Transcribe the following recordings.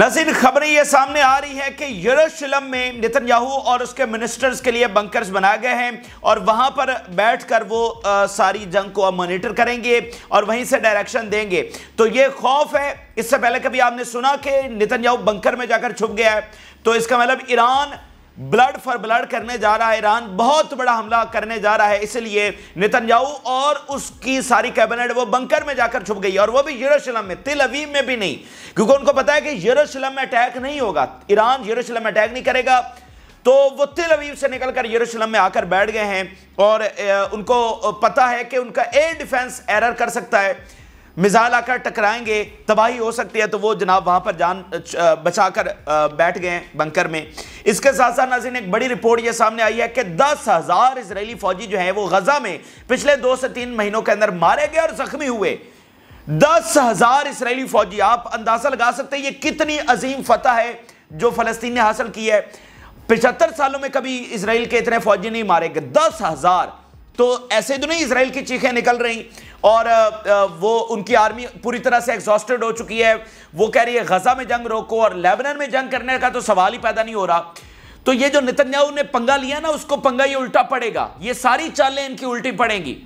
नजीर खबरें यह सामने आ रही है कि यरूशलम में नितनयाहू और उसके मिनिस्टर्स के लिए बंकर्स बनाए गए हैं और वहां पर बैठकर वो आ, सारी जंग को मॉनिटर करेंगे और वहीं से डायरेक्शन देंगे तो ये खौफ है इससे पहले कभी आपने सुना कि नितनयाहू बंकर में जाकर छुप गया है तो इसका मतलब ईरान ब्लड फॉर ब्लड करने जा रहा है ईरान बहुत बड़ा हमला करने जा रहा है इसलिए नितंजाऊ और उसकी सारी कैबिनेट वो बंकर में जाकर छुप गई और वो भी यरूशलेम में तिल अवीब में भी नहीं क्योंकि उनको पता है कि यरूशलेम में अटैक नहीं होगा ईरान यरूशलेम में अटैक नहीं करेगा तो वो तिल अवीब से निकलकर यरूशलेम में आकर बैठ गए हैं और उनको पता है कि उनका एयर डिफेंस एरर कर सकता है मिज़ाइल आकर टकराएंगे तबाही हो सकती है तो वो जनाब वहां पर जान बचा कर बैठ गए बंकर में इसके साथ साथ नाजिन एक बड़ी रिपोर्ट ये सामने आई है कि दस हज़ार इसराइली फ़ौजी जो है वो गज़ा में पिछले दो से तीन महीनों के अंदर मारे गए और ज़ख्मी हुए दस हज़ार इसराइली फ़ौजी आप अंदाज़ा लगा सकते हैं ये कितनी अजीम फतह है जो फ़लस्तीन ने हासिल की है पिछहत्तर सालों में कभी इसराइल के इतने फ़ौजी नहीं मारे गए दस हज़ार तो ऐसे तो नहीं इसराइल की चीखें निकल रही और वो उनकी आर्मी पूरी तरह से एग्जॉस्टेड हो चुकी है वो कह रही है गजा में जंग रोको और लेबनन में जंग करने का तो सवाल ही पैदा नहीं हो रहा तो ये जो नितन्याहू ने पंगा लिया ना उसको पंगा ये उल्टा पड़ेगा ये सारी चालें इनकी उल्टी पड़ेंगी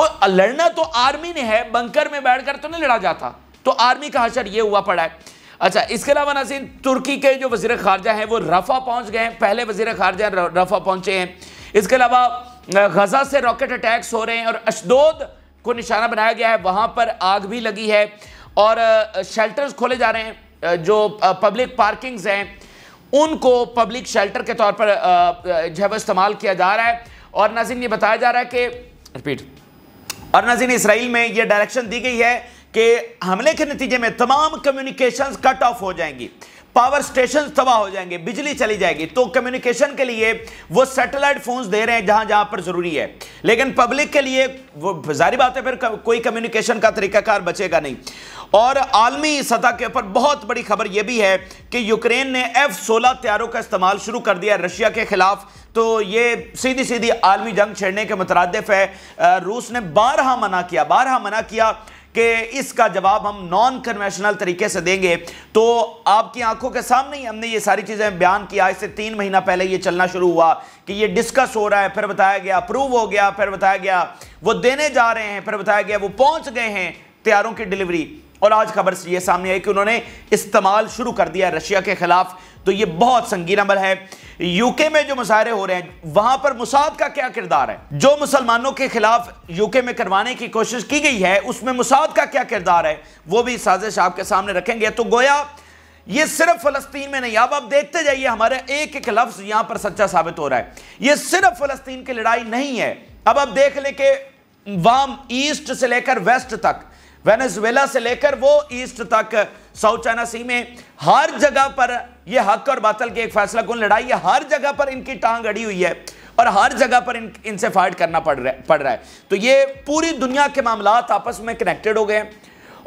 और लड़ना तो आर्मी ने है बंकर में बैठकर तो नहीं लड़ा जाता तो आर्मी का हशर ये हुआ पड़ा है अच्छा इसके अलावा नासिर तुर्की के जो वजीर खारजा हैं वो रफा पहुंच गए हैं पहले वजीर खारजा रफा पहुंचे हैं इसके अलावा गजा से रॉकेट अटैक्स हो रहे हैं और अशदोद को निशाना बनाया गया है वहाँ पर आग भी लगी है और शेल्टर्स खोले जा रहे हैं जो पब्लिक पार्किंग्स हैं उनको पब्लिक शेल्टर के तौर पर जो है इस्तेमाल किया जा रहा है और नाजिन ये बताया जा रहा है कि रिपीट और नाजिन इसराइल में ये डायरेक्शन दी गई है कि हमले के नतीजे में तमाम कम्युनिकेशंस कट ऑफ हो जाएंगी पावर स्टेशन तबाह हो जाएंगे बिजली चली जाएगी तो कम्युनिकेशन के लिए वो सैटेलाइट फोन्स दे रहे हैं जहां जहां पर जरूरी है लेकिन पब्लिक के लिए वो जारी बात है फिर कोई कम्युनिकेशन का तरीकाकार बचेगा नहीं और आलमी सतह के ऊपर बहुत बड़ी खबर यह भी है कि यूक्रेन ने एफ सोलह तैयारों का इस्तेमाल शुरू कर दिया रशिया के खिलाफ तो ये सीधी सीधी आलमी जंग छेड़ने के मुतरदफ है रूस ने बारहा मना किया बारहा मना किया कि इसका जवाब हम नॉन कन्वेंशनल तरीके से देंगे तो आपकी आंखों के सामने ही हमने ये सारी चीज़ें बयान किया इससे तीन महीना पहले ये चलना शुरू हुआ कि ये डिस्कस हो रहा है फिर बताया गया अप्रूव हो गया फिर बताया गया वो देने जा रहे हैं फिर बताया गया वो पहुंच गए हैं त्यारों की डिलीवरी और आज खबर ये सामने आई कि उन्होंने इस्तेमाल शुरू कर दिया रशिया के खिलाफ तो ये बहुत संगीन अमल है यूके में जो मुशाहरे हो रहे हैं वहां पर मुसाद का क्या किरदार है जो मुसलमानों के खिलाफ यूके में करवाने की कोशिश की गई है उसमें मुसाद का क्या किरदार है वो भी साजिश आपके सामने रखेंगे तो गोया ये सिर्फ फलस्तीन में नहीं अब आप देखते जाइए हमारे एक एक लफ्ज यहां पर सच्चा साबित हो रहा है ये सिर्फ फलस्तीन की लड़ाई नहीं है अब आप देख लें कि वाम ईस्ट से लेकर वेस्ट तक वेनेजुएला से लेकर वो ईस्ट तक साउथ चाइना सी में हर जगह पर ये हक और बातल की एक फैसला कौन लड़ाई है हर जगह पर इनकी टांग अड़ी हुई है और हर जगह पर इन इनसे फाइट करना पड़ रहा है पड़ रहा है तो ये पूरी दुनिया के मामला आपस में कनेक्टेड हो गए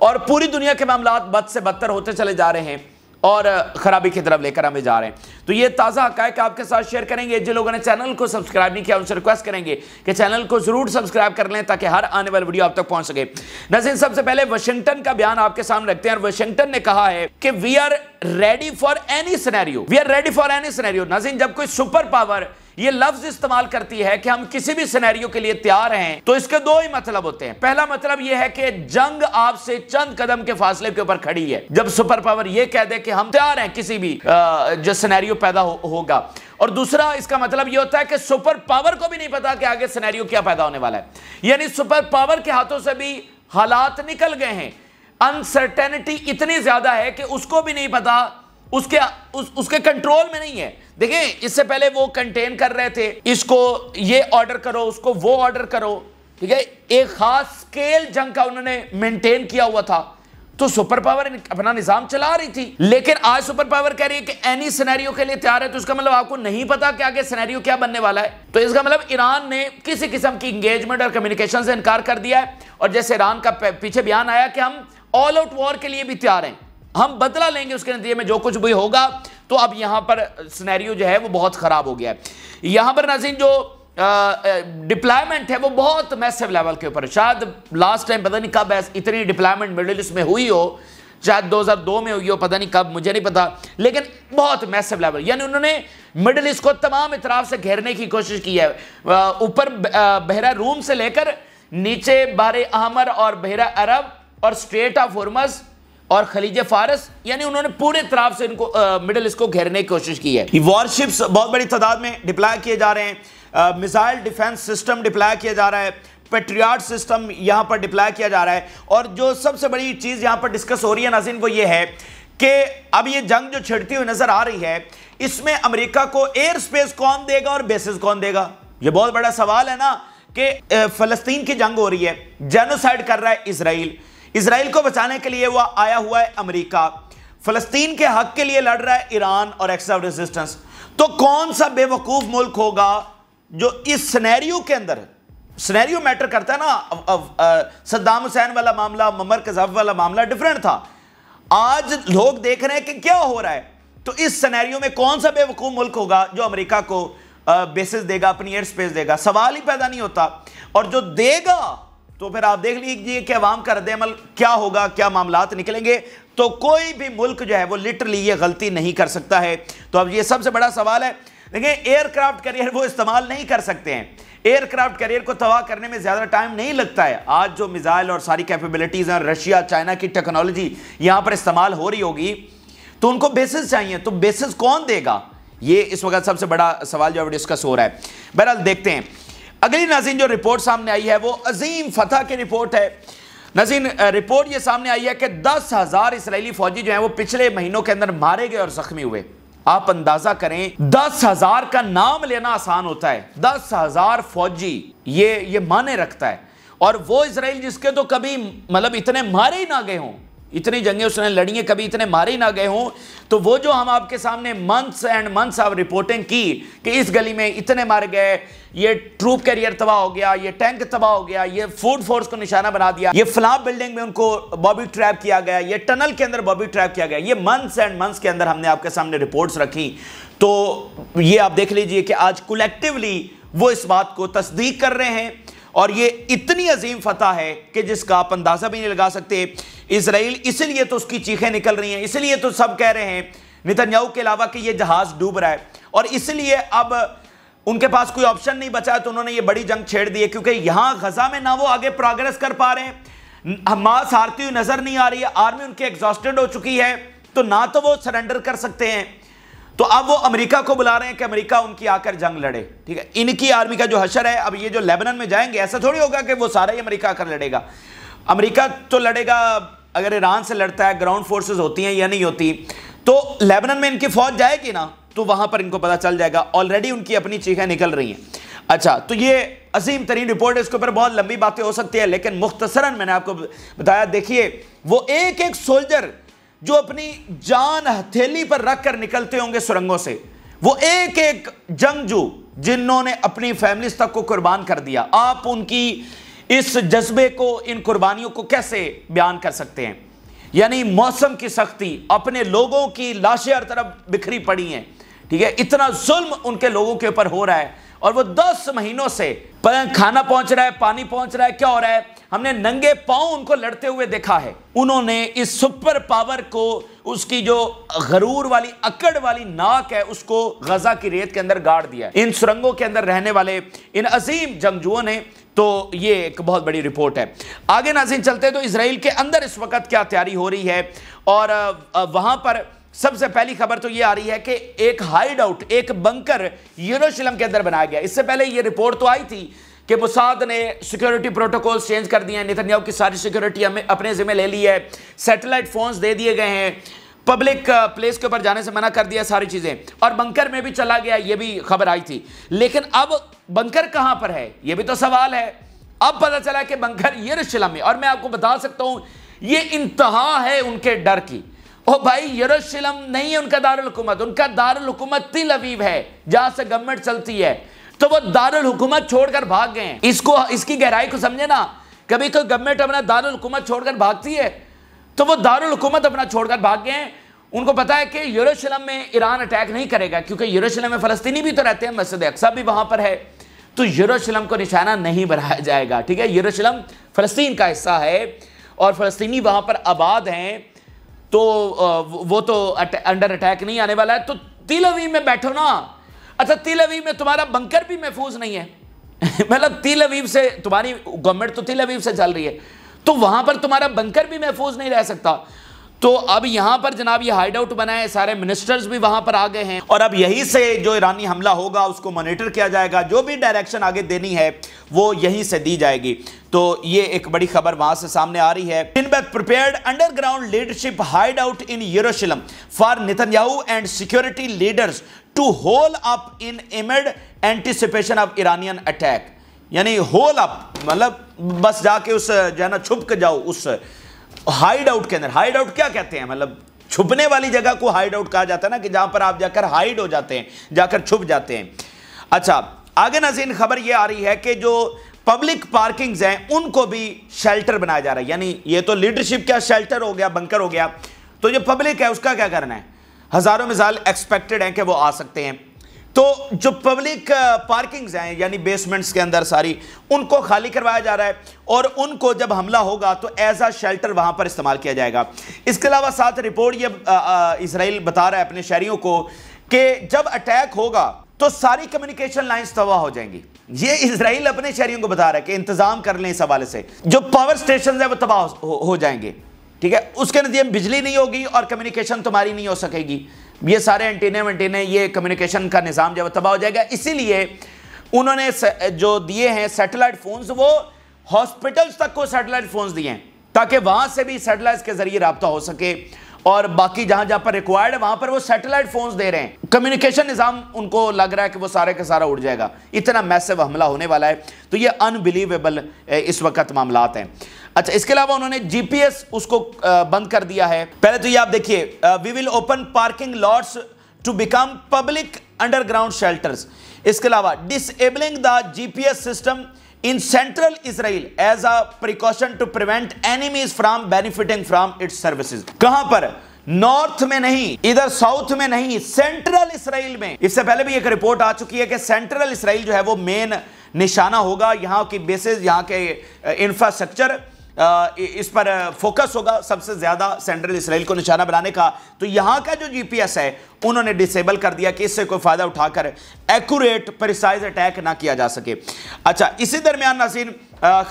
और पूरी दुनिया के मामला बद से बदतर होते चले जा रहे हैं और खराबी की तरफ लेकर हमें जा रहे हैं तो ये ताज़ा हक आपके साथ शेयर करेंगे जिन लोगों ने चैनल को सब्सक्राइब नहीं किया उनसे रिक्वेस्ट करेंगे कि चैनल को ज़रूर सब्सक्राइब कर लें ताकि हर आने वाली वीडियो आप तक पहुंच सके नजीन सबसे पहले वाशिंगटन का बयान आपके सामने रखते हैं और वाशिंगटन ने कहा है कि we are ready for any scenario we are ready for any scenario नजीन जब कोई सुपर पावर ये लफ्ज इस्तेमाल करती है कि हम किसी भी सिनेरियो के लिए तैयार हैं तो इसके दो ही मतलब होते हैं पहला मतलब यह है कि जंग आपसे चंद कदम के फासले के ऊपर खड़ी है जब सुपर पावर यह कह दे कि हम तैयार हैं किसी भी जो सिनेरियो पैदा हो, होगा और दूसरा इसका मतलब यह होता है कि सुपर पावर को भी नहीं पता कि आगे सिनेरियो क्या पैदा होने वाला है यानी सुपर पावर के हाथों से भी हालात निकल गए हैं अनसर्टेनिटी इतनी ज्यादा है कि उसको भी नहीं पता उसके उस, उसके कंट्रोल में नहीं है देखिए इससे पहले वो कंटेन कर रहे थे इसको ये ऑर्डर करो उसको वो ऑर्डर करो ठीक है एक खास स्केल जंग का उन्होंने मेंटेन किया हुआ था तो सुपर पावर अपना निजाम चला रही थी लेकिन आज सुपर पावर कह रही है कि एनी सिनेरियो के लिए तैयार है तो इसका मतलब आपको नहीं पता कि आगे सिनेरियो क्या बनने वाला है तो इसका मतलब ईरान ने किसी किस्म की इंगेजमेंट और कम्युनिकेशन से इनकार कर दिया है और जैसे ईरान का पीछे बयान आया कि हम ऑल आउट वॉर के लिए भी तैयार हैं हम बदला लेंगे उसके नतीजे में जो कुछ भी होगा तो अब यहां पर स्नैरियो जो है वो बहुत ख़राब हो गया है यहां पर नाजीन जो डिप्लॉयमेंट है वो बहुत मैसिव लेवल के ऊपर शायद लास्ट टाइम पता नहीं कब इतनी डिप्लॉयमेंट मिडिल ईस्ट में हुई हो शायद 2002 में हुई हो पता नहीं कब मुझे नहीं पता लेकिन बहुत मैसिव लेवल यानी उन्होंने मिडिल ईस्ट को तमाम इतराफ से घेरने की कोशिश की है ऊपर बहरा रूम से लेकर नीचे बार अहमर और बहरा अरब और स्ट्रेट ऑफ हरमस और खलीज फारस यानी उन्होंने पूरे तरफ से इनको मिडल ईस्ट को घेरने की कोशिश की है वॉरशिप्स बहुत बड़ी तादाद में डिप्लाई किए जा रहे हैं मिसाइल डिफेंस सिस्टम डिप्लाय किया जा रहा है पेट्रियाट सिस्टम यहाँ पर डिप्लाई किया जा रहा है और जो सबसे बड़ी चीज़ यहां पर डिस्कस हो रही है नाजिन वो ये है कि अब ये जंग जो छिड़ती हुई नज़र आ रही है इसमें अमेरिका को एयर स्पेस कौन देगा और बेसिस कौन देगा ये बहुत बड़ा सवाल है ना कि फ़लस्तीन की जंग हो रही है जेनोसाइड कर रहा है इसराइल इसराइल को बचाने के लिए वह आया हुआ है अमरीका फलस्तीन के हक के लिए लड़ रहा है ईरान और एक्सा रेजिस्टेंस तो कौन सा बेवकूफ मुल्क होगा जो इस सिनेरियो के अंदर सिनेरियो मैटर करता है ना सद्दाम हुसैन वाला मामला ममर कजाफ वाला मामला डिफरेंट था आज लोग देख रहे हैं कि क्या हो रहा है तो इस सिनेरियो में कौन सा बेवकूफ मुल्क होगा जो अमेरिका को बेसिस देगा अपनी एयर स्पेस देगा सवाल ही पैदा नहीं होता और जो देगा तो फिर आप देख लीजिए कि अवाम का रद्द अमल क्या होगा क्या मामला निकलेंगे तो कोई भी मुल्क जो है वो लिटरली ये गलती नहीं कर सकता है तो अब ये सबसे बड़ा सवाल है देखिए एयरक्राफ्ट करियर वो इस्तेमाल नहीं कर सकते हैं एयरक्राफ्ट करियर को तबाह करने में ज़्यादा टाइम नहीं लगता है आज जो मिज़ाइल और सारी कैपेबिलिटीज़ हैं रशिया चाइना की टेक्नोलॉजी यहाँ पर इस्तेमाल हो रही होगी तो उनको बेसिस चाहिए तो बेसिस कौन देगा ये इस वक्त सबसे बड़ा सवाल जो डिस्कस हो रहा है बहरहाल देखते हैं अगली नाजीन जो रिपोर्ट सामने आई है वो अजीम फतह की रिपोर्ट है नजीन रिपोर्ट ये सामने आई है कि दस हज़ार इसराइली फौजी जो है वो पिछले महीनों के अंदर मारे गए और जख्मी हुए आप अंदाजा करें दस हजार का नाम लेना आसान होता है दस हजार फौजी ये ये माने रखता है और वो इसराइल जिसके तो कभी मतलब इतने मारे ही ना गए हों इतनी जंगें उसने लड़ी हैं कभी इतने मारे ना गए हों तो वो जो हम आपके सामने मंथ्स एंड मंथ्स आप रिपोर्टिंग की कि इस गली में इतने मारे गए ये ट्रूप कैरियर तबाह हो गया ये टैंक तबाह हो गया ये फूड फोर्स को निशाना बना दिया ये फ्लाप बिल्डिंग में उनको बॉबी ट्रैप किया गया ये टनल के अंदर बॉबी ट्रैप किया गया ये मंथ्स एंड मंथ्स के अंदर हमने आपके सामने रिपोर्ट्स रखी तो ये आप देख लीजिए कि आज कुलेक्टिवली वो इस बात को तस्दीक कर रहे हैं और ये इतनी अजीम फतह है कि जिसका आप अंदाज़ा भी नहीं लगा सकते इसराइल इसलिए तो उसकी चीखें निकल रही हैं इसलिए तो सब कह रहे हैं नितन्याहू के अलावा कि ये जहाज़ डूब रहा है और इसलिए अब उनके पास कोई ऑप्शन नहीं बचा है तो उन्होंने ये बड़ी जंग छेड़ दी है क्योंकि यहां गजा में ना वो आगे प्रोग्रेस कर पा रहे हैं मास हारती हुई नज़र नहीं आ रही है आर्मी उनकी एग्जॉस्टेड हो चुकी है तो ना तो वो सरेंडर कर सकते हैं तो अब वो अमेरिका को बुला रहे हैं कि अमेरिका उनकी आकर जंग लड़े ठीक है इनकी आर्मी का जो हशर है अब ये जो लेबनन में जाएंगे ऐसा थोड़ी होगा कि वो सारा ही अमेरिका आकर लड़ेगा अमेरिका तो लड़ेगा अगर ईरान से लड़ता है ग्राउंड फोर्सेस होती हैं या नहीं होती तो लेबनन में इनकी फौज जाएगी ना तो वहां पर इनको पता चल जाएगा ऑलरेडी उनकी अपनी चीखें निकल रही हैं अच्छा तो ये अजीम तरीन रिपोर्ट है इसके ऊपर बहुत लंबी बातें हो सकती है लेकिन मुख्तसरन मैंने आपको बताया देखिए वो एक एक सोल्जर जो अपनी जान हथेली पर रख कर निकलते होंगे सुरंगों से वो एक एक जंगजू जिन्होंने अपनी फैमिली तक को कुर्बान कर दिया आप उनकी इस जज्बे को इन कुर्बानियों को कैसे बयान कर सकते हैं यानी मौसम की सख्ती अपने लोगों की लाशें हर तरफ बिखरी पड़ी हैं ठीक है इतना जुल्म उनके लोगों के ऊपर हो रहा है और वो दस महीनों से खाना पहुंच रहा है पानी पहुंच रहा है क्या हो रहा है हमने नंगे पांव उनको लड़ते हुए देखा है उन्होंने इस सुपर पावर को उसकी जो गरूर वाली अकड़ वाली नाक है उसको गजा की रेत के अंदर गाड़ दिया इन सुरंगों के अंदर रहने वाले इन अजीम जंगजुओं ने तो ये एक बहुत बड़ी रिपोर्ट है आगे नाजिन चलते तो इसराइल के अंदर इस वक्त क्या तैयारी हो रही है और वहाँ पर सबसे पहली खबर तो ये आ रही है कि एक हाइड आउट एक बंकर यूरोशलम के अंदर बनाया गया इससे पहले ये रिपोर्ट तो आई थी कि मुसाद ने सिक्योरिटी प्रोटोकॉल चेंज कर दिए हैं नितन्याहू की सारी सिक्योरिटी हमें अपने जिम्मे ले ली है सैटेलाइट फोन्स दे दिए गए हैं पब्लिक प्लेस uh, के ऊपर जाने से मना कर दिया सारी चीज़ें और बंकर में भी चला गया ये भी खबर आई थी लेकिन अब बंकर कहाँ पर है ये भी तो सवाल है अब पता चला कि बंकर यरूशलम में और मैं आपको बता सकता हूँ ये इंतहा है उनके डर की ओ भाई यरूशलेम नहीं है उनका हुकूमत उनका हुकूमत तिल अवीव है जहां से गवर्नमेंट चलती है तो वो हुकूमत छोड़कर भाग गए इसको इसकी गहराई को समझे ना कभी कोई तो गवर्नमेंट अपना हुकूमत छोड़कर भागती है तो वो हुकूमत अपना छोड़कर भाग गए उनको पता है कि यरूशलेम में ईरान अटैक नहीं करेगा क्योंकि यरूशलेम में फ़लस्तीनी भी तो रहते हैं मस्जिद अक्सा भी वहां पर है तो यरूशलेम को निशाना नहीं बनाया जाएगा ठीक है यरूशलेम फ़लस्तीन का हिस्सा है और फ़लस्तीनी वहां पर आबाद हैं तो वो तो अंडर अटैक नहीं आने वाला है तो तिल अवी में बैठो ना अच्छा तिल अवीव में तुम्हारा बंकर भी महफूज नहीं है मतलब तिल अवीब से तुम्हारी गवर्नमेंट तो तिल अवीब से चल रही है तो वहां पर तुम्हारा बंकर भी महफूज नहीं रह सकता तो अब यहां पर जनाब ये हाइड आउट बना है सारे मिनिस्टर्स भी वहां पर आ गए हैं और अब यही से जो ईरानी हमला होगा उसको मॉनिटर किया जाएगा जो भी डायरेक्शन आगे देनी है वो यहीं से दी जाएगी तो ये एक बड़ी खबर वहां से सामने आ रही है in Tinberg prepared underground leadership hideout in Jerusalem for Netanyahu and security leaders to hole up in immediate anticipation of Iranian attack यानी होल अप मतलब बस जाके उस जो है ना छुप के जाओ उस हाइड आउट के अंदर हाइड आउट क्या कहते हैं मतलब छुपने वाली जगह को हाइड आउट कहा जाता है ना कि जहां पर आप जाकर हाइड हो जाते हैं जाकर छुप जाते हैं अच्छा आगे नजीन खबर यह आ रही है कि जो पब्लिक पार्किंग्स हैं उनको भी शेल्टर बनाया जा रहा है यानी ये तो लीडरशिप क्या शेल्टर हो गया बंकर हो गया तो जो पब्लिक है उसका क्या करना है हज़ारों मिसाल एक्सपेक्टेड है कि वो आ सकते हैं तो जो पब्लिक पार्किंग्स uh, हैं यानी बेसमेंट्स के अंदर सारी उनको खाली करवाया जा रहा है और उनको जब हमला होगा तो एज आ शेल्टर वहाँ पर इस्तेमाल किया जाएगा इसके अलावा साथ रिपोर्ट ये इसराइल uh, uh, बता रहा है अपने शहरियों को कि जब अटैक होगा तो सारी कम्युनिकेशन लाइंस तबाह हो जाएंगी ये इसराइल अपने शहरियों को बता रहा है कि इंतजाम कर लें इस हवाले से जो पावर स्टेशन है वो तबाह हो, हो जाएंगे ठीक है उसके नतीजे बिजली नहीं होगी और कम्युनिकेशन तुम्हारी नहीं हो सकेगी ये सारे एंटीने वेंटीने ये कम्युनिकेशन का निज़ाम जब तबाह हो जाएगा इसीलिए उन्होंने जो दिए हैं सेटेलाइट फ़ोन्स वो हॉस्पिटल्स तक को सेटेलाइट फ़ोन्स दिए हैं ताकि वहाँ से भी सैटेलाइट के ज़रिए रबता हो सके और बाकी जहां जहां पर रिक्वायर्ड है वहां पर वो सैटेलाइट फोन दे रहे हैं कम्युनिकेशन निज़ाम उनको लग रहा है कि वो सारे का सारा उड़ जाएगा इतना मैसेव हमला होने वाला है तो ये अनबिलीवेबल इस वक्त मामला हैं अच्छा इसके अलावा उन्होंने जीपीएस उसको बंद कर दिया है पहले तो ये आप देखिए we will open parking lots to become public underground shelters इसके अलावा disabling the GPS system in central Israel as a precaution to prevent enemies from benefiting from its services कहां पर नॉर्थ में नहीं इधर साउथ में नहीं सेंट्रल इसराइल में इससे पहले भी एक रिपोर्ट आ चुकी है कि सेंट्रल इसराइल जो है वो मेन निशाना होगा यहां की बेसिस यहां के इंफ्रास्ट्रक्चर इस पर फोकस होगा सबसे ज़्यादा सेंट्रल इसराइल को निशाना बनाने का तो यहाँ का जो जीपीएस है उन्होंने डिसेबल कर दिया कि इससे कोई फ़ायदा उठाकर एक्यूरेट प्रिसाइज अटैक ना किया जा सके अच्छा इसी दरमियान नासिर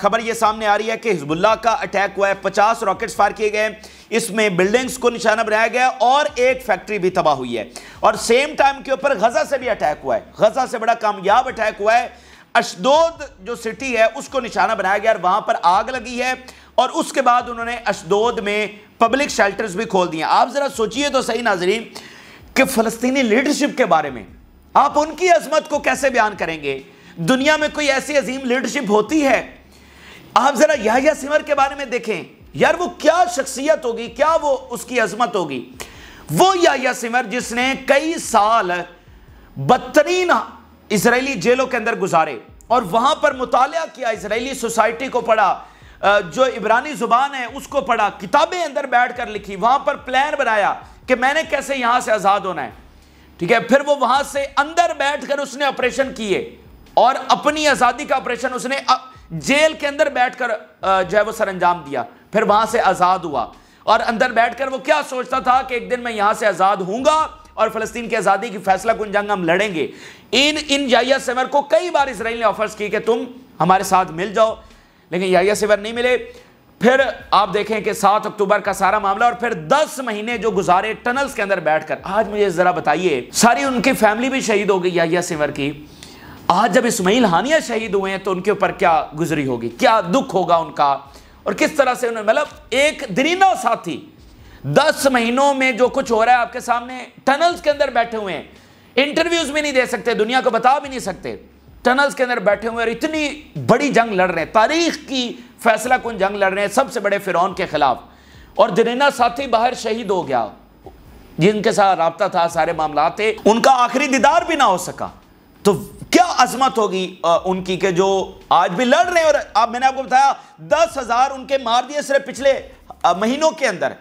खबर यह सामने आ रही है कि हिजबुल्ला का अटैक हुआ है पचास रॉकेट्स फायर किए गए इसमें बिल्डिंग्स को निशाना बनाया गया और एक फैक्ट्री भी तबाह हुई है और सेम टाइम के ऊपर गजा से भी अटैक हुआ है गजा से बड़ा कामयाब अटैक हुआ है अशदोद जो सिटी है उसको निशाना बनाया गया और वहां पर आग लगी है और उसके बाद उन्होंने अशदोद में पब्लिक शेल्टर्स भी खोल दिए आप ज़रा सोचिए तो सही नाजरीन कि फलस्तीनी लीडरशिप के बारे में आप उनकी अजमत को कैसे बयान करेंगे दुनिया में कोई ऐसी अजीम लीडरशिप होती है आप ज़रा यहाया सिमर के बारे में देखें यार वो क्या शख्सियत होगी क्या वो उसकी अजमत होगी वो या सिमर जिसने कई साल बदतरीन इसराइली जेलों के अंदर गुजारे और वहां पर मुताल किया इसराइली सोसाइटी को पढ़ा जो इबरानी ज़ुबान है उसको पढ़ा किताबें अंदर बैठ कर लिखी वहां पर प्लान बनाया कि मैंने कैसे यहां से आज़ाद होना है ठीक है फिर वो वहां से अंदर बैठ कर उसने ऑपरेशन किए और अपनी आज़ादी का ऑपरेशन उसने जेल के अंदर बैठ कर जो है वो सर अंजाम दिया फिर वहां से आज़ाद हुआ और अंदर बैठ कर वो क्या सोचता था कि एक दिन मैं यहां से आज़ाद हूंगा और फलस्तीन की आज़ादी की फैसला कुन जंग हम लड़ेंगे इन इन याया सेवर को कई बार इसराइल ने ऑफर्स की कि तुम हमारे साथ मिल जाओ लेकिन याया सेवर नहीं मिले फिर आप देखें कि सात अक्टूबर का सारा मामला और फिर दस महीने जो गुजारे टनल्स के अंदर बैठकर आज मुझे ज़रा बताइए सारी उनकी फैमिली भी शहीद हो गई याहिया सिवर की आज जब इसमाइल हानिया शहीद हुए हैं तो उनके ऊपर क्या गुजरी होगी क्या दुख होगा उनका और किस तरह से उन्होंने मतलब एक दरीना साथी दस महीनों में जो कुछ हो रहा है आपके सामने टनल्स के अंदर बैठे हुए हैं इंटरव्यूज भी नहीं दे सकते दुनिया को बता भी नहीं सकते टनल्स के अंदर बैठे हुए और इतनी बड़ी जंग लड़ रहे हैं तारीख की फैसला कौन जंग लड़ रहे हैं सबसे बड़े फिरौन के खिलाफ और जनेना साथी बाहर शहीद हो गया जिनके साथ रबता था सारे मामला थे उनका आखिरी दीदार भी ना हो सका तो क्या अजमत होगी उनकी के जो आज भी लड़ रहे हैं और आप मैंने आपको बताया दस हजार उनके मार दिए सिर्फ पिछले महीनों के अंदर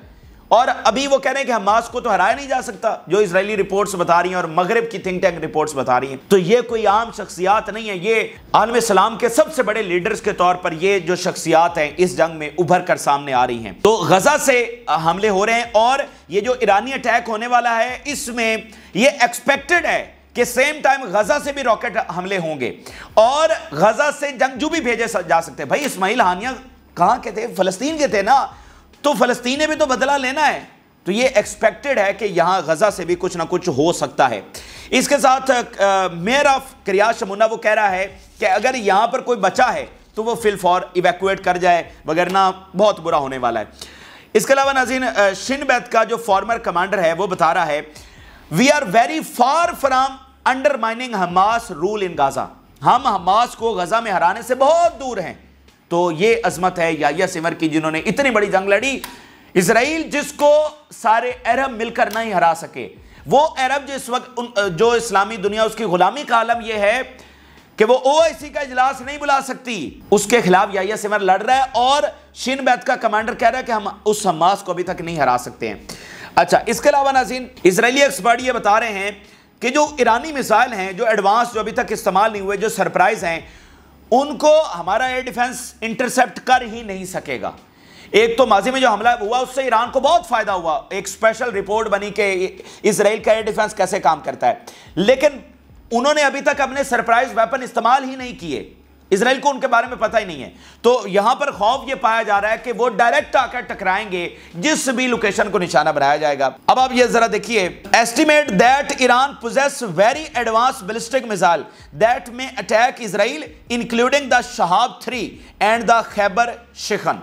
और अभी वो कह रहे हैं कि हमास को तो हराया नहीं जा सकता जो इसराइली रिपोर्ट्स बता रही हैं और मगरब की थिंक टैंक रिपोर्ट्स बता रही हैं तो ये कोई आम शख्सियात नहीं है ये आलम सलाम के सबसे बड़े लीडर्स के तौर पर ये जो शख्सियात हैं इस जंग में उभर कर सामने आ रही हैं तो गजा से हमले हो रहे हैं और ये जो ईरानी अटैक होने वाला है इसमें यह एक्सपेक्टेड है कि सेम टाइम गजा से भी रॉकेट हमले होंगे और गजा से जंगजू भी भेजे जा सकते हैं भाई इसमाइल हानिया कहाँ के थे फलस्तीन के थे ना तो फलस्तीन ने भी तो बदला लेना है तो ये एक्सपेक्टेड है कि यहाँ गजा से भी कुछ ना कुछ हो सकता है इसके साथ मेयर ऑफ क्रियाज शमुना वो कह रहा है कि अगर यहाँ पर कोई बचा है तो वो फिल फॉर इवेकुएट कर जाए वगैरह बहुत बुरा होने वाला है इसके अलावा नाजीन शिन बैत का जो फॉर्मर कमांडर है वो बता रहा है we are very far from mining Hamas rule in Gaza हम हमास को गजा में हराने से बहुत दूर हैं तो ये अजमत है या सिमर की जिन्होंने इतनी बड़ी जंग लड़ी इसराइल जिसको सारे अरब मिलकर नहीं हरा सके वो अरब जो इस वक्त जो इस्लामी दुनिया उसकी गुलामी का आलम यह है कि वो ओ का इजलास नहीं बुला सकती उसके खिलाफ या सिमर लड़ रहा है और शिन बैत का कमांडर कह रहा है कि हम उस हमास को अभी तक नहीं हरा सकते हैं अच्छा इसके अलावा नाजीन इसराइली एक्सपर्ट ये बता रहे हैं कि जो ईरानी मिसाइल हैं जो एडवांस जो अभी तक इस्तेमाल नहीं हुए जो सरप्राइज हैं उनको हमारा एयर डिफेंस इंटरसेप्ट कर ही नहीं सकेगा एक तो माजी में जो हमला हुआ उससे ईरान को बहुत फायदा हुआ एक स्पेशल रिपोर्ट बनी कि इसराइल का एयर डिफेंस कैसे काम करता है लेकिन उन्होंने अभी तक अपने सरप्राइज वेपन इस्तेमाल ही नहीं किए इसराइल को उनके बारे में पता ही नहीं है तो यहां पर खौफ यह पाया जा रहा है कि वो डायरेक्ट आकर टकराएंगे जिस भी लोकेशन को निशाना बनाया जाएगा अब आप यह जरा देखिए estimate that Iran possesses very advance ballistic missile that may attack Israel including the Shahab three and the Khaibar Shekan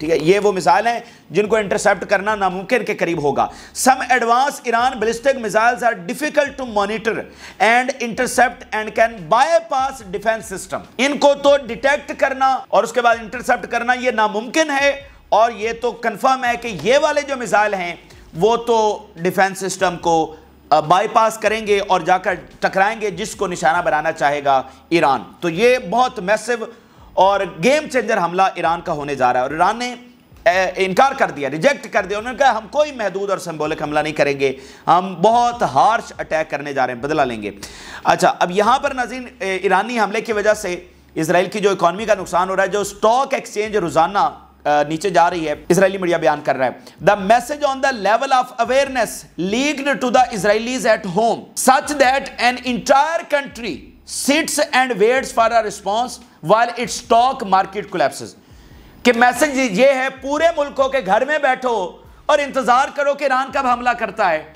ठीक है ये वो मिसाइल हैं जिनको इंटरसेप्ट करना नामुमकिन के करीब होगा some advance Iran ballistic missiles are difficult to monitor and intercept and can bypass defence system इनको तो डिटेक्ट करना और उसके बाद इंटरसेप्ट करना ये नामुमकिन है और ये तो कंफर्म है कि ये वाले जो मिसाइल हैं वो तो डिफेंस सिस्टम को बाईपास करेंगे और जाकर टकराएंगे जिसको निशाना बनाना चाहेगा ईरान तो ये बहुत मैसिव और गेम चेंजर हमला ईरान का होने जा रहा है और ईरान ने इनकार कर दिया रिजेक्ट कर दिया उन्होंने कहा हम कोई महदूद और सिम्बोलिक हमला नहीं करेंगे हम बहुत हार्श अटैक करने जा रहे हैं बदला लेंगे अच्छा अब यहां पर नजीन ईरानी हमले की वजह से इसराइल की जो इकॉनमी का नुकसान हो रहा है जो स्टॉक एक्सचेंज रोजाना नीचे जा रही है इसराइली मीडिया बयान कर रहा है the message on the level of awareness leaked to the Israelis at home such that an entire country sits and waits for a response while it stock market collapses कि message ये है पूरे मुल्कों के घर में बैठो और इंतजार करो कि ईरान कब हमला करता है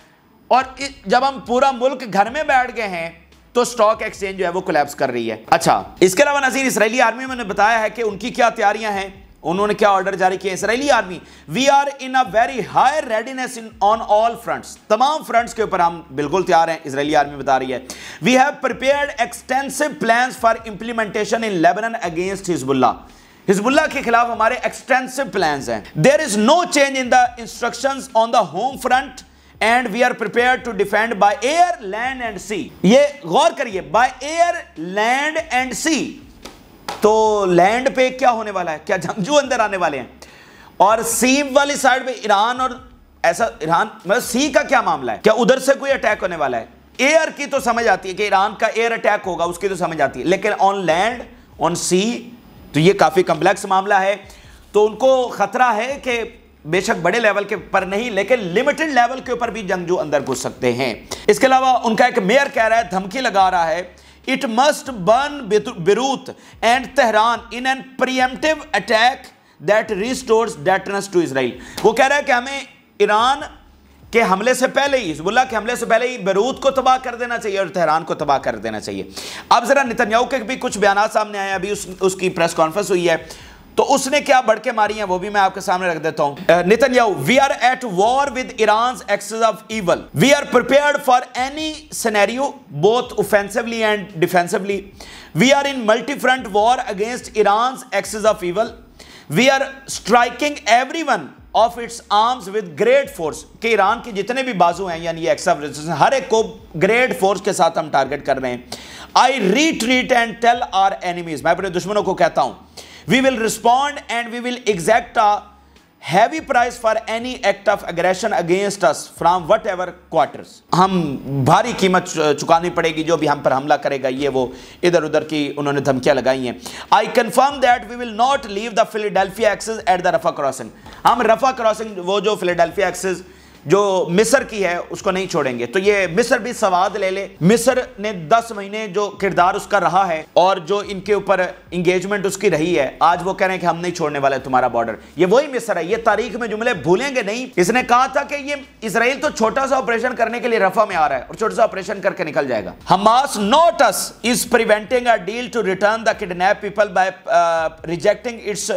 और जब हम पूरा मुल्क घर में बैठ गए हैं तो स्टॉक एक्सचेंज जो है वो कोलेप्स कर रही है अच्छा इसके अलावा नजीर इसराइली आर्मी में बताया है कि उनकी क्या तैयारियां हैं उन्होंने क्या ऑर्डर जारी किया Israeli army we are in a very high readiness in on all fronts तमाम फ्रंट्स के ऊपर हम बिल्कुल तैयार हैं इसराइली आर्मी बता रही है we have prepared extensive plan for implementation in Lebanon against Hezbollah Hezbollah के खिलाफ हमारे एक्सटेंसिव प्लान हैं there is no change in the instruction on the home front and we are prepare to defend by air land and sea ये गौर करिए by air land and sea तो land पे क्या होने वाला है क्या जंगजू अंदर आने वाले हैं और सी वाली साइड पे ईरान और ऐसा ईरान मतलब सी का क्या मामला है क्या उधर से कोई अटैक होने वाला है एयर की तो समझ आती है कि ईरान का एयर अटैक होगा उसकी तो समझ आती है लेकिन ऑन लैंड ऑन सी तो ये काफ़ी कम्प्लेक्स मामला है तो उनको खतरा है कि बेशक बड़े लेवल के पर नहीं लेकिन लिमिटेड लेवल के ऊपर भी जंगजू अंदर घुस सकते हैं इसके अलावा उनका एक मेयर कह रहा है धमकी लगा रहा है it must burn Beirut and Tehran in an preemptive attack that restore deterrence to Israel वो कह रहा है कि हमें ईरान के हमले से पहले ही हिजबुल्ला के हमले से पहले ही बरूत को तबाह कर देना चाहिए और तेहरान को तबाह कर देना चाहिए अब ज़रा नितन्याहू के भी कुछ बयान सामने आए अभी उस, उसकी प्रेस कॉन्फ्रेंस हुई है तो उसने क्या भड़के मारी है वो भी मैं आपके सामने रख देता हूं Netanyahu we are at war with Iran axis of evil we are prepared for any scenario both offensively and defensively we are in multi front war against Iran axis of evil we are striking every one of its arms with great force के Iran के जितने भी बाजू हैं यानी x of resistance हर एक को great force के साथ हम टारगेट कर रहे हैं I retreat and tell our enemies मैं अपने दुश्मनों को कहता हूं We will respond and we will exact a heavy price for any act of aggression against us from whatever quarters हम भारी कीमत चुकानी पड़ेगी जो भी हम पर हमला करेगा ये वो इधर उधर की उन्होंने धमकियां लगाई हैं I confirm that we will not leave the Philadelphia axis at the Rafah crossing हम रफा क्रॉसिंग वो जो फिलाडेल्फिया एक्सेस जो मिस्र की है उसको नहीं छोड़ेंगे तो ये मिस्र भी सवाद ले ले मिस्र ने 10 महीने जो किरदार उसका रहा है और जो इनके ऊपर इंगेजमेंट उसकी रही है आज वो कह रहे हैं कि हम नहीं छोड़ने वाले तुम्हारा बॉर्डर ये वही मिस्र है ये तारीख में जुमले भूलेंगे नहीं इसने कहा था कि ये इसराइल तो छोटा सा ऑपरेशन करने के लिए रफा में आ रहा है और छोटा सा ऑपरेशन करके निकल जाएगा Hamas not us is preventing a deal to return the kidnap people by rejecting its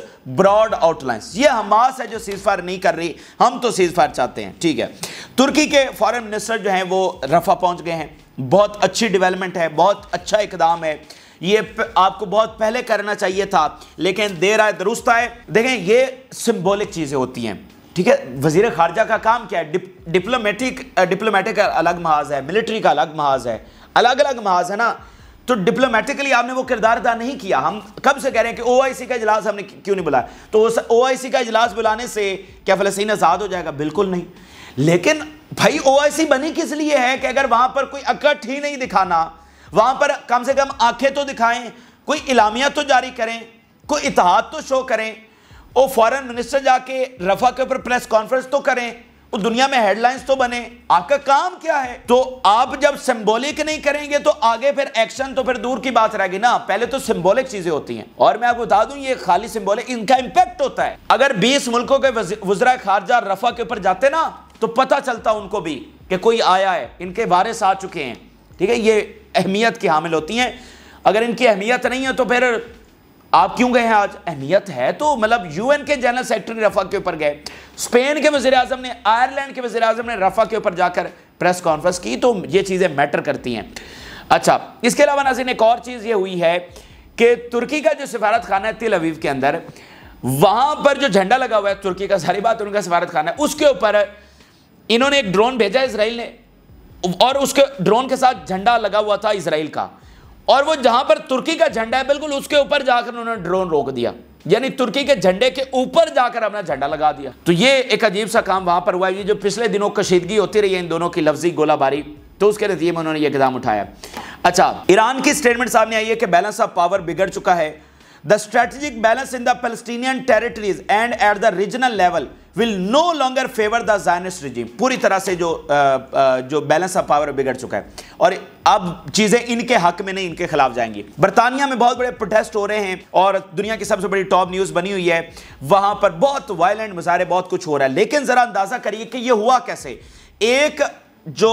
broad outlines ये हमास है जो सीज नहीं कर रही हम तो सीज चाहते हैं ठीक ठीक है तुर्की के फॉरेन मिनिस्टर जो हैं वो रफा पहुंच गए हैं बहुत अच्छी डेवलपमेंट है बहुत अच्छा इकदाम है ये आपको बहुत पहले करना चाहिए था लेकिन देर आए दुरुस्त आए देखें ये सिंबॉलिक चीज़ें होती हैं ठीक है वजीर खारजा का काम क्या है डिप, डिप्लोमेटिक डिप्लोमेटिक अलग महाज है मिलिट्री का अलग महाज है अलग अलग महाज है ना तो डिप्लोमेटिकली आपने वो किरदार अदा नहीं किया हम कब से कह रहे हैं कि ओआईसी का इजलास हमने क्यों नहीं बुलाया तो ओआईसी का इजलास बुलाने से क्या फलस्तीन आज़ाद हो जाएगा बिल्कुल नहीं लेकिन भाई ओआईसी बनी किस लिए है कि अगर वहां पर कोई अकट ही नहीं दिखाना वहां पर कम से कम आंखें तो दिखाएं कोई इलामिया तो जारी करें कोई इतिहाद तो शो करें वो फॉरेन मिनिस्टर जाके रफा के ऊपर प्रेस कॉन्फ्रेंस तो करें वो दुनिया में हेडलाइंस तो बने आपका काम क्या है तो आप जब सिंबॉलिक नहीं करेंगे तो आगे फिर एक्शन तो फिर दूर की बात रहेगी ना पहले तो सिंबॉलिक चीजें होती हैं और मैं आपको बता दूं ये खाली सिंबॉलिक इनका इंपैक्ट होता है अगर 20 मुल्कों के वजरा खारजा रफा के ऊपर जाते ना तो पता चलता उनको भी कि कोई आया है इनके वारिस आ चुके हैं ठीक है ये अहमियत की हामिल होती हैं अगर इनकी अहमियत नहीं है तो फिर आप क्यों गए हैं आज अहमियत है तो मतलब यूएन के जनरल सेक्रेटरी रफा के ऊपर गए स्पेन के वजी अजम ने आयरलैंड के वजी अजम ने रफा के ऊपर जाकर प्रेस कॉन्फ्रेंस की तो ये चीज़ें मैटर करती हैं अच्छा इसके अलावा नाजिन एक और चीज़ ये हुई है कि तुर्की का जो सिफारत खाना है तिल अवीव के अंदर वहाँ पर जो झंडा लगा हुआ है तुर्की का सारी बात उनका सिफारत खाना है उसके ऊपर इन्होंने एक ड्रोन भेजा इसराइल ने और उसके ड्रोन के साथ झंडा लगा हुआ था इसराइल का और वो जहां पर तुर्की का झंडा है बिल्कुल उसके ऊपर जाकर उन्होंने ड्रोन रोक दिया यानी तुर्की के झंडे के ऊपर जाकर अपना झंडा लगा दिया तो ये एक अजीब सा काम वहां पर हुआ ये जो पिछले दिनों कशीदगी होती रही है इन दोनों की लफ्जी गोलाबारी तो उसके नतीजे में उन्होंने ये कदम उठाया अच्छा ईरान की स्टेटमेंट सामने आई है कि बैलेंस ऑफ पावर बिगड़ चुका है the strategic balance in the Palestinian territories and at the regional level will no longer favour the Zionist regime पूरी तरह से जो आ, आ, जो बैलेंस ऑफ पावर बिगड़ चुका है और अब चीजें इनके हक में नहीं इनके खिलाफ जाएंगी बर्तानिया में बहुत बड़े प्रोटेस्ट हो रहे हैं और दुनिया की सबसे बड़ी टॉप न्यूज बनी हुई है वहां पर बहुत वायलेंट मुजाहरे बहुत कुछ हो रहा है लेकिन जरा अंदाजा करिए कि यह हुआ कैसे एक जो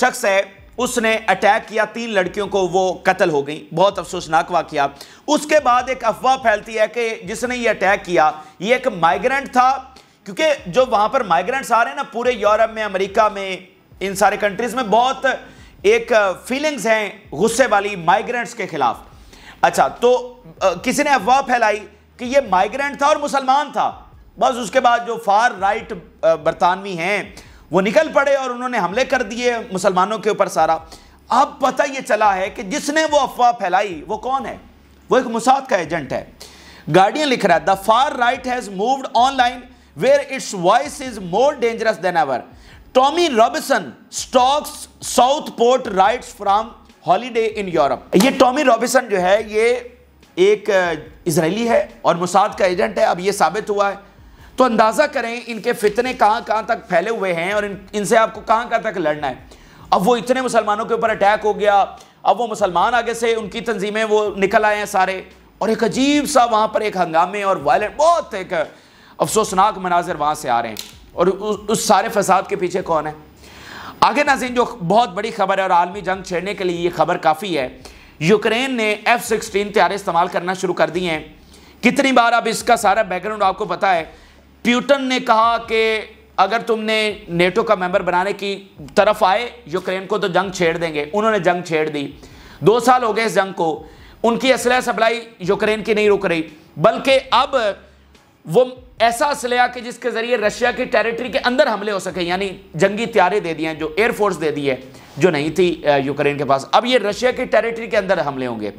शख्स है उसने अटैक किया तीन लड़कियों को वो कत्ल हो गई बहुत अफसोसनाक वाकया उसके बाद एक अफवाह फैलती है कि जिसने ये अटैक किया ये एक माइग्रेंट था क्योंकि जो वहां पर माइग्रेंट्स आ रहे हैं ना पूरे यूरोप में अमेरिका में इन सारे कंट्रीज़ में बहुत एक फीलिंग्स हैं गुस्से वाली माइग्रेंट्स के खिलाफ अच्छा तो किसी ने अफवाह फैलाई कि ये माइग्रेंट था और मुसलमान था बस उसके बाद जो फार राइट बरतानवी हैं वो निकल पड़े और उन्होंने हमले कर दिए मुसलमानों के ऊपर सारा अब पता ये चला है कि जिसने वो अफवाह फैलाई वो कौन है वो एक मुसाद का एजेंट है गार्डियन लिख रहा है the far right has moved online where its voice is more dangerous than ever. Tommy Robinson stalks Southport rights from holiday in Europe ये टॉमी रॉबिसन जो है ये एक इसराइली है और मुसाद का एजेंट है अब ये साबित हुआ है तो अंदाज़ा करें इनके फितने कहां कहां तक फैले हुए हैं और इनसे इन आपको कहां कहां तक लड़ना है अब वो इतने मुसलमानों के ऊपर अटैक हो गया अब वो मुसलमान आगे से उनकी तंजीमें वो निकल आए हैं सारे और एक अजीब सा वहां पर एक हंगामे और वायलेंट बहुत एक अफसोसनाक मनाजर वहाँ से आ रहे हैं और उस, सारे फसाद के पीछे कौन है आगे नाजीन जो बहुत बड़ी खबर है और आलमी जंग छेड़ने के लिए ये खबर काफ़ी है यूक्रेन ने एफ सिक्सटीन त्यारे इस्तेमाल करना शुरू कर दिए हैं कितनी बार अब इसका सारा बैकग्राउंड आपको पता है प्यूटन ने कहा कि अगर तुमने नेटो का मेंबर बनाने की तरफ आए यूक्रेन को तो जंग छेड़ देंगे उन्होंने जंग छेड़ दी दो साल हो गए इस जंग को उनकी असलह सप्लाई यूक्रेन की नहीं रुक रही बल्कि अब वो ऐसा असलहा कि जिसके ज़रिए रशिया की टेरिटरी के अंदर हमले हो सके यानी जंगी त्यारे दे दिए जो एयरफोर्स दे दी है जो नहीं थी यूक्रेन के पास अब ये रशिया की टेरिटरी के अंदर हमले होंगे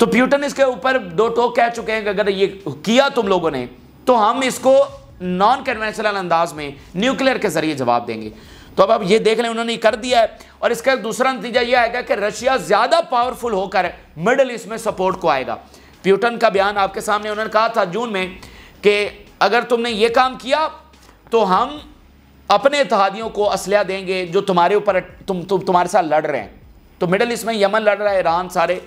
तो प्यूटन इसके ऊपर दो टोक कह चुके हैं कि अगर ये किया तुम लोगों ने तो हम इसको नॉन कन्वेंशनल अंदाज में न्यूक्लियर के ज़रिए जवाब देंगे तो अब अब ये देख लें उन्होंने कर दिया है और इसका दूसरा नतीजा ये आएगा कि रशिया ज़्यादा पावरफुल होकर मिडल ईस्ट में सपोर्ट को आएगा प्यूटन का बयान आपके सामने उन्होंने कहा था जून में कि अगर तुमने ये काम किया तो हम अपने इतिहादियों को असलह देंगे जो तुम्हारे ऊपर तुम, तुम तुम्हारे साथ लड़ रहे हैं तो मिडल ईस्ट में यमन लड़ रहा है ईरान सारे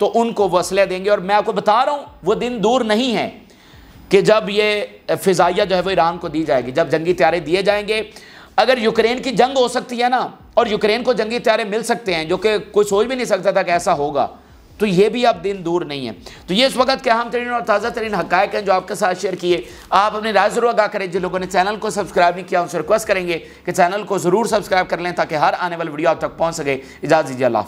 तो उनको वो असलह देंगे और मैं आपको बता रहा हूँ वो दिन दूर नहीं है कि जब ये फ़िज़ाइया जो है वो ईरान को दी जाएगी जब जंगी त्यारे दिए जाएंगे अगर यूक्रेन की जंग हो सकती है ना और यूक्रेन को जंगी त्यारे मिल सकते हैं जो कि कोई सोच भी नहीं सकता था कि ऐसा होगा तो ये भी अब दिन दूर नहीं है तो ये इस वक्त के अहम तरीन और ताज़ा तरीन हकायक हैं जो आपके साथ शेयर किए आप अपने राय ज़रूर आगा करें जिन लोगों ने चैनल को सब्सक्राइब नहीं किया उनसे रिक्वेस्ट करेंगे कि चैनल को ज़रूर सब्सक्राइब कर लें ताकि हर आने वाली वीडियो आप तक पहुँच सके इजाज़ दीजिए अल्लाह